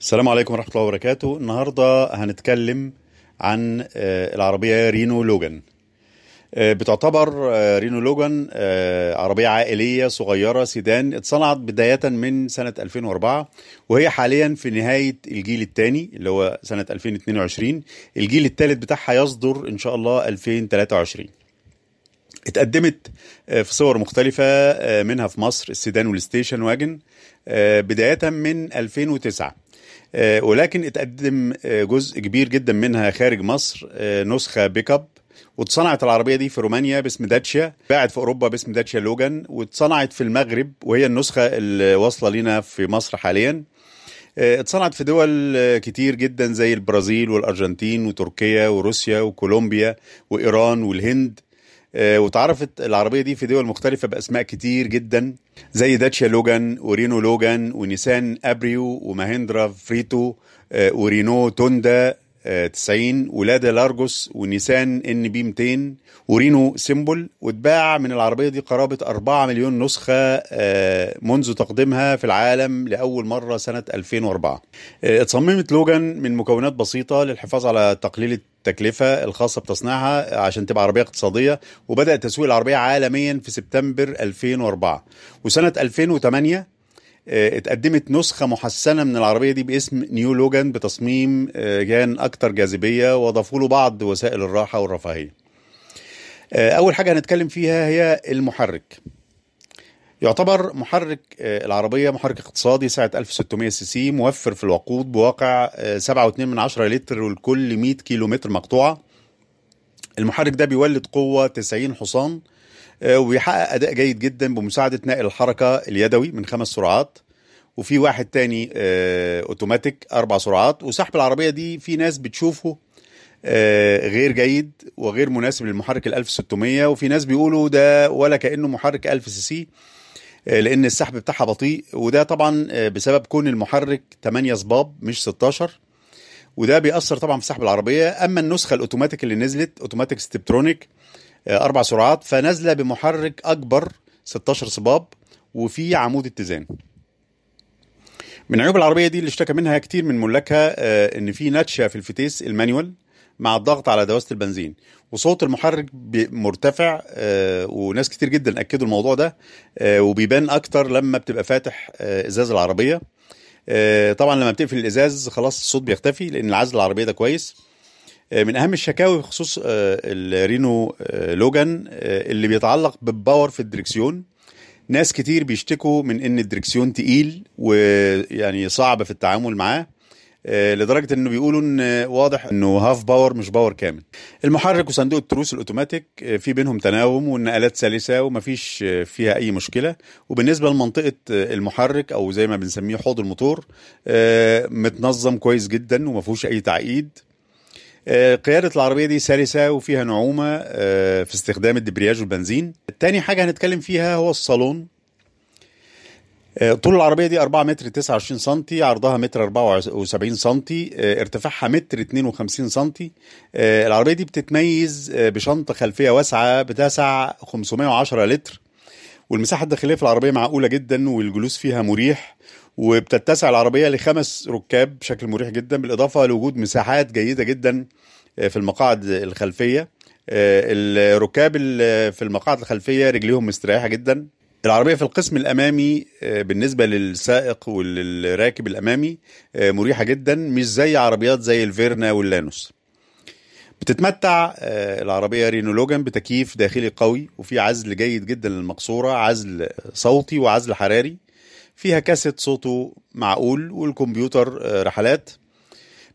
السلام عليكم ورحمة الله وبركاته النهاردة هنتكلم عن آه، العربية رينو لوجان آه، بتعتبر آه، رينو لوجان عربية عائلية صغيرة سيدان اتصنعت بداية من سنة 2004 وهي حاليا في نهاية الجيل الثاني اللي هو سنة 2022 الجيل الثالث بتاعها يصدر إن شاء الله 2023 اتقدمت في صور مختلفة منها في مصر السيدان والستيشن واجن بداية من 2009 آه، ولكن اتقدم آه، جزء كبير جدا منها خارج مصر آه، نسخه بيك اب واتصنعت العربية دي في رومانيا باسم داتشا باعت في أوروبا باسم داتشا لوجان واتصنعت في المغرب وهي النسخة اللي واصلة لنا في مصر حاليا اتصنعت في دول كتير جدا زي البرازيل والأرجنتين وتركيا وروسيا وكولومبيا وإيران والهند آه، وتعرفت العربيه دي في دول مختلفه باسماء كتير جدا زي داتشيا لوجان ورينو لوجان ونيسان ابريو وماهندرا فريتو آه، ورينو توندا 90 آه، ولادا لارجوس ونيسان ان بي 200 ورينو سيمبل واتباع من العربيه دي قرابه 4 مليون نسخه منذ تقديمها في العالم لاول مره سنه 2004 اتصممت لوجان من مكونات بسيطه للحفاظ على تقليل التكلفه الخاصه بتصنيعها عشان تبقى عربيه اقتصاديه وبدا تسويق العربيه عالميا في سبتمبر 2004 وسنه 2008 آه، اتقدمت نسخه محسنه من العربيه دي باسم نيو لوجان بتصميم جان آه، اكثر جاذبيه واضافوا له بعض وسائل الراحه والرفاهيه آه، اول حاجه هنتكلم فيها هي المحرك يعتبر محرك آه، العربية محرك اقتصادي سعة 1600 سي سي موفر في الوقود بواقع 7.2 آه، من 10 لتر لكل 100 كيلومتر مقطوعة المحرك ده بيولد قوة 90 حصان آه، وبيحقق أداء جيد جدا بمساعدة نقل الحركة اليدوي من خمس سرعات وفي واحد تاني اوتوماتيك اربع سرعات وسحب العربيه دي في ناس بتشوفه آه، غير جيد وغير مناسب للمحرك ال 1600 وفي ناس بيقولوا ده ولا كانه محرك 1000 سي سي آه، لان السحب بتاعها بطيء وده طبعا آه، بسبب كون المحرك 8 صباب مش 16 وده بيأثر طبعا في سحب العربيه اما النسخه الاوتوماتيك اللي نزلت اوتوماتيك ستبترونيك اربع سرعات فنازله بمحرك اكبر 16 صباب وفي عمود اتزان من عيوب العربيه دي اللي اشتكى منها كتير من ملاكها ان في ناتشه في الفتيس المانيوال مع الضغط على دواسه البنزين وصوت المحرك مرتفع آه، وناس كتير جدا اكدوا الموضوع ده آه، وبيبان اكتر لما بتبقى فاتح آه، ازاز العربيه طبعا لما بتقفل الازاز خلاص الصوت بيختفي لان العزل العربيه ده كويس من اهم الشكاوي بخصوص الرينو لوجان اللي بيتعلق بالباور في الدريكسيون ناس كتير بيشتكوا من ان الدريكسيون تقيل ويعني صعب في التعامل معاه آه، لدرجه انه بيقولوا ان واضح انه هاف باور مش باور كامل المحرك وصندوق التروس الاوتوماتيك آه، في بينهم تناوم والنقلات سلسه ومفيش آه، فيها اي مشكله وبالنسبه لمنطقه المحرك او زي ما بنسميه حوض الموتور متنظم كويس جدا وما فيهوش اي تعقيد قيادة العربية دي سلسة وفيها نعومة في استخدام الدبرياج والبنزين تاني حاجة هنتكلم فيها هو الصالون آه، طول العربية دي 4 متر 29 سم عرضها متر 74 سم آه، ارتفاعها متر 52 سم آه، العربية دي بتتميز بشنطة خلفية واسعة بتسع 510 لتر والمساحة الداخلية في العربية معقولة جدا والجلوس فيها مريح وبتتسع العربية لخمس ركاب بشكل مريح جدا بالإضافة لوجود مساحات جيدة جدا في المقاعد الخلفية الركاب في المقاعد الخلفية رجليهم مستريحة جدا العربية في القسم الأمامي آه، بالنسبة للسائق والراكب الأمامي آه، مريحة جدا مش زي عربيات زي الفيرنا واللانوس بتتمتع آه، العربية رينو لوجان بتكييف داخلي قوي وفي عزل جيد جدا للمقصورة عزل صوتي وعزل حراري فيها كاسيت صوته معقول والكمبيوتر رحلات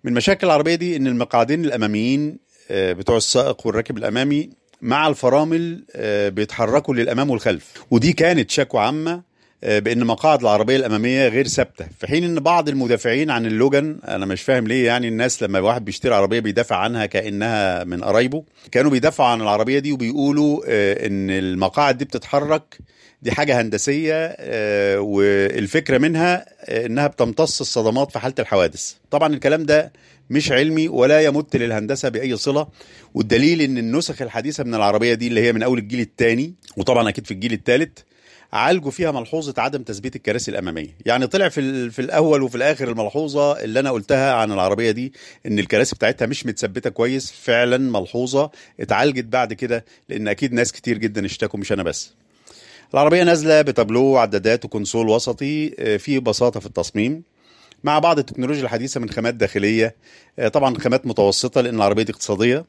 من مشاكل العربية دي إن المقعدين الأماميين بتوع السائق والراكب الأمامي مع الفرامل آه، بيتحركوا للامام والخلف ودي كانت شكوى عامه آه، بان مقاعد العربيه الاماميه غير ثابته في حين ان بعض المدافعين عن اللوجن انا مش فاهم ليه يعني الناس لما واحد بيشتري عربيه بيدافع عنها كانها من قرايبه كانوا بيدافعوا عن العربيه دي وبيقولوا آه، ان المقاعد دي بتتحرك دي حاجه هندسيه آه، والفكره منها انها بتمتص الصدمات في حاله الحوادث طبعا الكلام ده مش علمي ولا يمت للهندسه باي صله والدليل ان النسخ الحديثه من العربيه دي اللي هي من اول الجيل الثاني وطبعا اكيد في الجيل الثالث عالجوا فيها ملحوظه عدم تثبيت الكراسي الاماميه يعني طلع في في الاول وفي الاخر الملحوظه اللي انا قلتها عن العربيه دي ان الكراسي بتاعتها مش متثبته كويس فعلا ملحوظه اتعالجت بعد كده لان اكيد ناس كتير جدا اشتكوا مش انا بس العربيه نازله بتابلو عدادات وكونسول وسطي آه، في بساطه في التصميم مع بعض التكنولوجيا الحديثه من خامات داخليه آه، طبعا خامات متوسطه لان العربيه دي اقتصاديه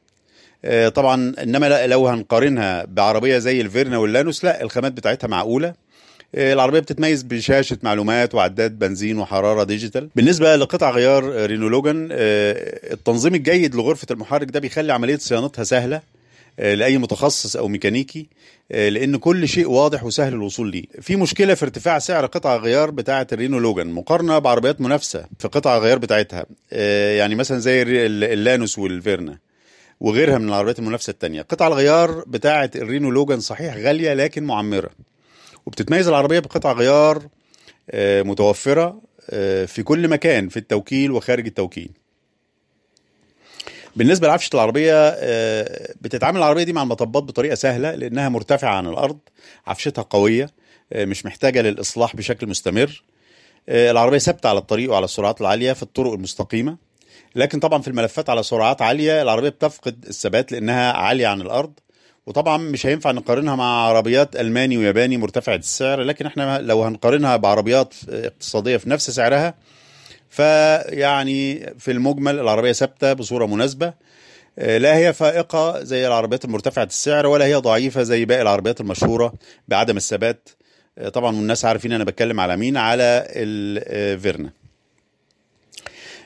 آه، طبعا انما لو هنقارنها بعربيه زي الفيرنا واللانوس لا الخامات بتاعتها معقوله آه، العربيه بتتميز بشاشه معلومات وعداد بنزين وحراره ديجيتال بالنسبه لقطع غيار رينولوجن آه، التنظيم الجيد لغرفه المحرك ده بيخلي عمليه صيانتها سهله لاي متخصص او ميكانيكي لان كل شيء واضح وسهل الوصول ليه في مشكله في ارتفاع سعر قطع غيار بتاعه الرينو لوجان مقارنه بعربيات منافسه في قطع غيار بتاعتها يعني مثلا زي اللانوس والفيرنا وغيرها من العربيات المنافسه الثانيه قطع الغيار بتاعه الرينو لوجان صحيح غاليه لكن معمره وبتتميز العربيه بقطع غيار آه، متوفره آه، في كل مكان في التوكيل وخارج التوكيل بالنسبه لعفشه العربيه آه، بتتعامل العربيه دي مع المطبات بطريقه سهله لانها مرتفعه عن الارض عفشتها قويه مش محتاجه للاصلاح بشكل مستمر العربيه ثابته على الطريق وعلى السرعات العاليه في الطرق المستقيمه لكن طبعا في الملفات على سرعات عاليه العربيه بتفقد الثبات لانها عاليه عن الارض وطبعا مش هينفع نقارنها مع عربيات الماني وياباني مرتفعه السعر لكن احنا لو هنقارنها بعربيات اقتصاديه في نفس سعرها فيعني في المجمل العربيه ثابته بصوره مناسبه لا هي فائقة زي العربيات المرتفعة السعر ولا هي ضعيفة زي باقي العربيات المشهورة بعدم الثبات طبعا الناس عارفين أنا بتكلم على مين على الفيرنا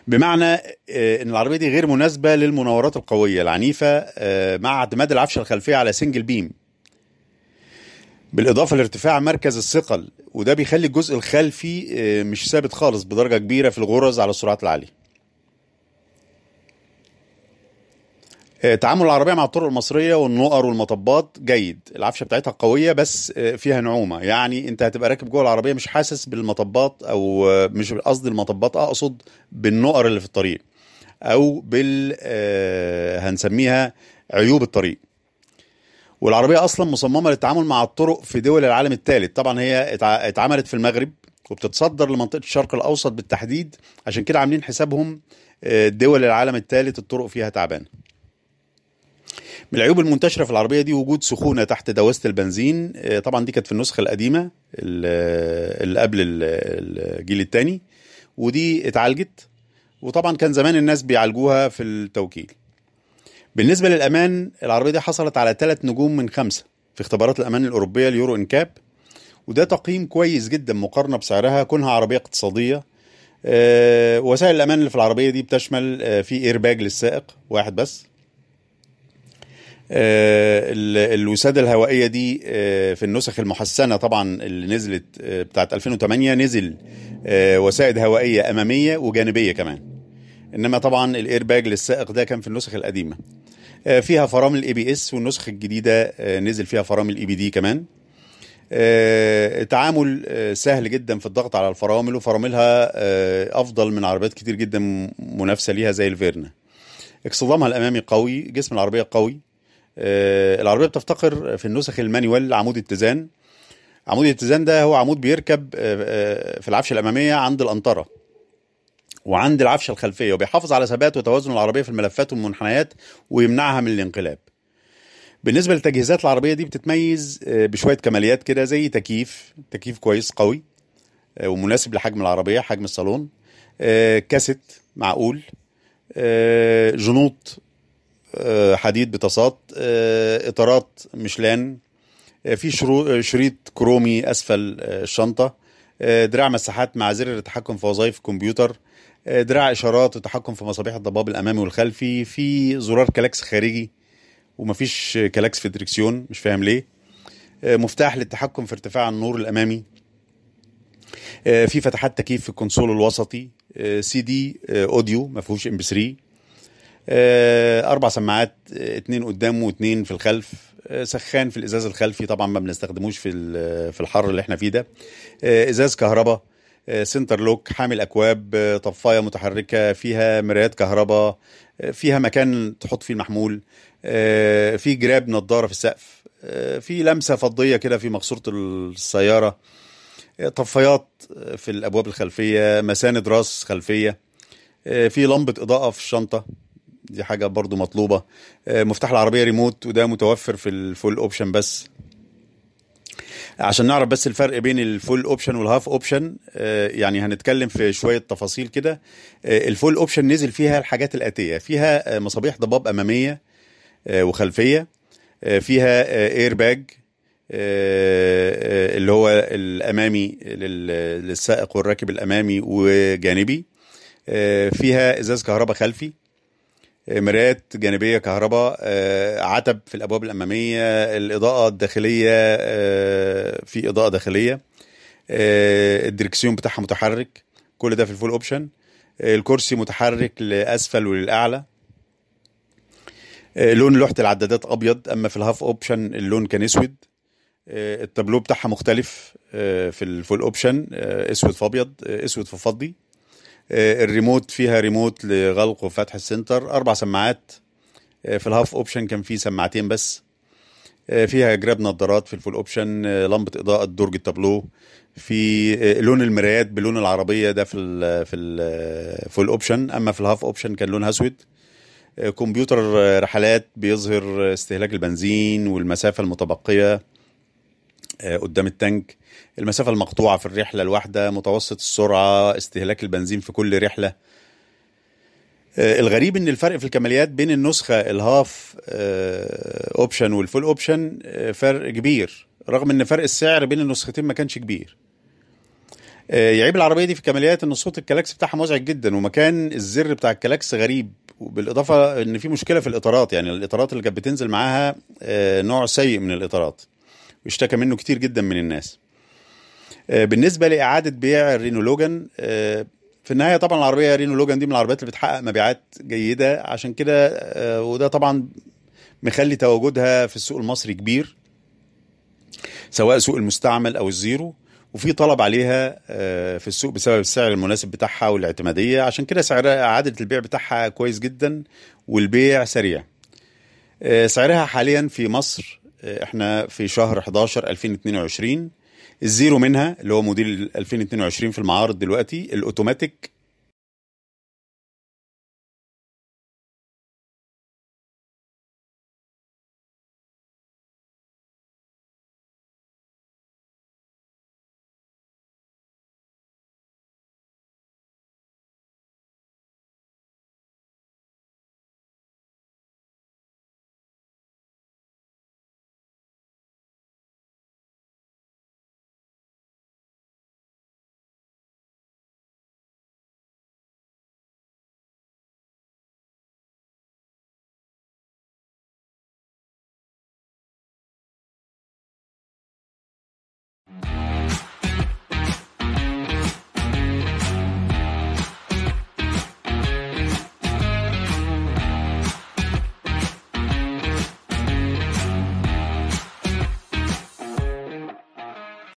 بمعنى آه، ان العربيه دي غير مناسبه للمناورات القويه العنيفه آه، مع اعتماد العفشه الخلفيه على سنجل بيم بالاضافه لارتفاع مركز الثقل وده بيخلي الجزء الخلفي آه، مش ثابت خالص بدرجه كبيره في الغرز على السرعات العاليه آه، تعامل العربيه مع الطرق المصريه والنقر والمطبات جيد العفشه بتاعتها قويه بس آه، فيها نعومه يعني انت هتبقى راكب جوه العربيه مش حاسس بالمطبات او آه، مش قصدي المطبات اقصد بالنقر اللي في الطريق او بال هنسميها عيوب الطريق والعربيه اصلا مصممه للتعامل مع الطرق في دول العالم الثالث طبعا هي اتعملت في المغرب وبتتصدر لمنطقه الشرق الاوسط بالتحديد عشان كده عاملين حسابهم دول العالم الثالث الطرق فيها تعبانه من العيوب المنتشره في العربيه دي وجود سخونه تحت دواسه البنزين آه، طبعا دي كانت في النسخه القديمه آه، اللي قبل الجيل الثاني ودي اتعالجت وطبعا كان زمان الناس بيعالجوها في التوكيل بالنسبه للامان العربيه دي حصلت على ثلاث نجوم من خمسه في اختبارات الامان الاوروبيه اليورو انكاب وده تقييم كويس جدا مقارنه بسعرها كونها عربيه اقتصاديه آه، وسائل الامان اللي في العربيه دي بتشمل في في ايرباج للسائق واحد بس آه، الوساده الهوائيه دي آه، في النسخ المحسنه طبعا اللي نزلت آه، بتاعة 2008 نزل وسائد هوائيه اماميه وجانبيه كمان انما طبعا الايرباج للسائق ده كان في النسخ القديمه فيها فرامل اي بي اس والنسخ الجديده نزل فيها فرامل اي بي دي كمان تعامل سهل جدا في الضغط على الفرامل وفراملها افضل من عربيات كتير جدا منافسه ليها زي الفيرنا اكصدامها الامامي قوي جسم العربيه قوي آه، العربيه بتفتقر في النسخ المانيوال عمود اتزان عمود الاتزان ده هو عمود بيركب آه، آه، في العفشه الاماميه عند الانطره وعند العفشه الخلفيه وبيحافظ على ثبات وتوازن العربيه في الملفات والمنحنيات ويمنعها من الانقلاب بالنسبه للتجهيزات العربيه دي بتتميز بشويه كماليات كده زي تكييف تكييف كويس قوي ومناسب لحجم العربيه حجم الصالون كاسيت معقول جنوط آه، حديد بطاسات آه، اطارات مشلان آه، في شريط كرومي اسفل الشنطه دراع مساحات مع زر للتحكم في وظائف الكمبيوتر دراع اشارات وتحكم في مصابيح الضباب الامامي والخلفي في زرار كلاكس خارجي ومفيش كلاكس في الدريكسيون مش فاهم ليه مفتاح للتحكم في ارتفاع النور الامامي في فتحات تكييف في الكونسول الوسطي سي دي اوديو ما فيهوش ام بي 3 آه، اربع سماعات آه، اتنين قدام واتنين في الخلف آه، سخان في الازاز الخلفي طبعا ما بنستخدموش في في الحر اللي احنا فيه ده ازاز كهرباء سنتر لوك حامل اكواب طفايه متحركه فيها مرايات كهرباء فيها مكان تحط فيه المحمول في جراب نظاره في السقف في لمسه فضيه كده في مقصوره السياره طفايات في الابواب الخلفيه مساند راس خلفيه في لمبه اضاءه في الشنطه دي حاجه برضو مطلوبه آه، مفتاح العربيه ريموت وده متوفر في الفول اوبشن بس عشان نعرف بس الفرق بين الفول اوبشن والهاف اوبشن يعني هنتكلم في شويه تفاصيل كده آه، الفول اوبشن نزل فيها الحاجات الاتيه فيها آه، مصابيح ضباب اماميه وخلفيه فيها اير باج اللي هو الامامي للسائق والراكب الامامي وجانبي فيها ازاز كهرباء خلفي مرايات جانبيه كهرباء آه، عتب في الابواب الاماميه الاضاءه الداخليه آه، في اضاءه داخليه آه، الدركسيون بتاعها متحرك كل ده في الفول اوبشن الكرسي متحرك لاسفل وللاعلى لون لوحه العدادات ابيض اما في الهاف اوبشن اللون كان اسود التابلو بتاعها مختلف في الفول اوبشن اسود في ابيض اسود في فضي آه، الريموت فيها ريموت لغلق وفتح السنتر اربع سماعات آه، في الهاف اوبشن كان في سماعتين بس آه، فيها جراب نظارات في الفول اوبشن لمبه اضاءه درج التابلو في لون المرايات بلون العربيه ده في الـ في الفول اوبشن اما في الهاف اوبشن كان لونها اسود كمبيوتر رحلات بيظهر استهلاك البنزين والمسافه المتبقيه آه، قدام التانك المسافة المقطوعة في الرحلة الواحدة متوسط السرعة استهلاك البنزين في كل رحلة آه، الغريب ان الفرق في الكماليات بين النسخة الهاف اوبشن والفول اوبشن فرق كبير رغم ان فرق السعر بين النسختين ما كانش كبير آه، يعيب العربية دي في الكماليات ان صوت الكلاكس بتاعها مزعج جدا ومكان الزر بتاع الكلاكس غريب وبالاضافه ان في مشكله في الاطارات يعني الاطارات اللي كانت بتنزل معاها نوع سيء من الاطارات واشتكى منه كتير جدا من الناس آه، بالنسبه لاعاده بيع الرينو لوجان آه، في النهايه طبعا العربيه رينو لوجان دي من العربيات اللي بتحقق مبيعات جيده عشان كده آه، وده طبعا مخلي تواجدها في السوق المصري كبير سواء سوق المستعمل او الزيرو وفي طلب عليها في السوق بسبب السعر المناسب بتاعها والاعتماديه عشان كده سعرها اعاده البيع بتاعها كويس جدا والبيع سريع سعرها حاليا في مصر احنا في شهر 11 2022 الزيرو منها اللي هو موديل 2022 في المعارض دلوقتي الاوتوماتيك